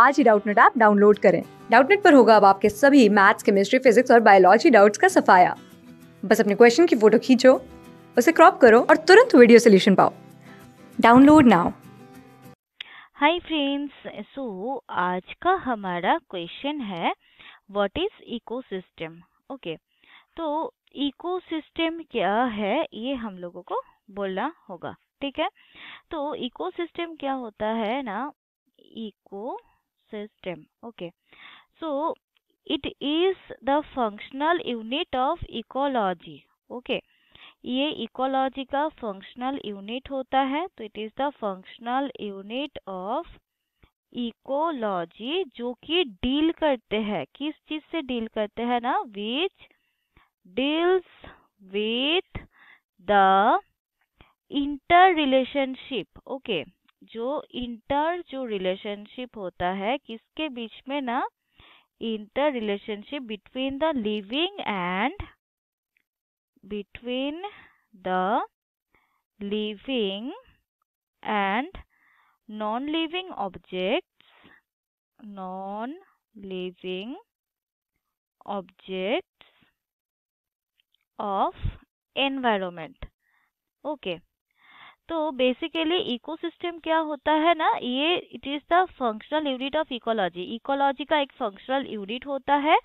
आज ही Doubtnut app download करें डाउटनेट पर होगा अब आपके सभी मैथ्स केमिस्ट्री फिजिक्स और बायोलॉजी डाउट्स का सफाया बस अपने क्वेश्चन की फोटो खींचो उसे क्रॉप करो और तुरंत वीडियो सोल्यूशन पाओ download now hi friends so आज का हमारा क्वेश्चन है व्हाट इज इकोसिस्टम ओके तो इकोसिस्टम क्या है ये हम लोगों को बोलना होगा ठीक है तो इकोसिस्टम क्या होता है ना eco system okay so it is the functional unit of ecology okay ये इकोलॉजी का फंक्शनल यूनिट होता है तो it is the functional unit of ecology जो कि डील करते हैं किस चीज से डील करते हैं ना which deals with the interrelationship okay जो इंटर जो रिलेशनशिप होता है किसके बीच में ना interrelationship between the living and between the living and non living objects non living objects of environment okay तो बेसिकली इकोसिस्टम क्या होता है ना ये it is the functional unit of ecology ecology का एक फंक्शनल यूनिट होता है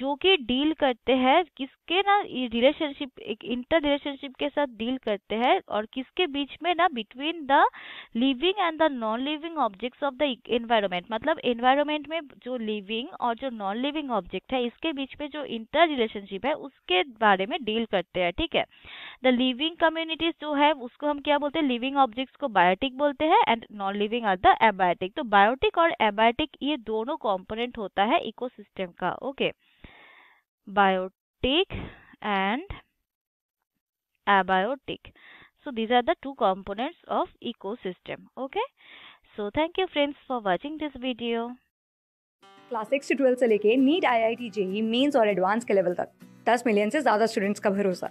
जो कि डील करते हैं किसके ना रिलेशनशिप एक इंटर रिलेशनशिप के साथ डील करते हैं और किसके बीच में ना between the living and the non living objects of the environment मतलब एनवायरमेंट में जो लिविंग और जो नॉन लिविंग ऑब्जेक्ट है इसके बीच में जो इंटर रिलेशनशिप है उसके बारे में डील करते हैं ठीक है द लिविंग कम्युनिटीज जो है उसको हम क्या बोलते हैं हैं लिविंग ऑब्जेक्ट्स को बायोटिक बोलते हैं and non living are the abiotic तो बायोटिक और एबायोटिक ये दोनों कॉम्पोनेंट होता है इकोसिस्टम का okay biotic and abiotic so these are the two components of eco okay so thank you friends for watching this video class six से twelfth से लेके NEET I I T JEE mains और advance के level तक 10 million से ज़्यादा students का भरोसा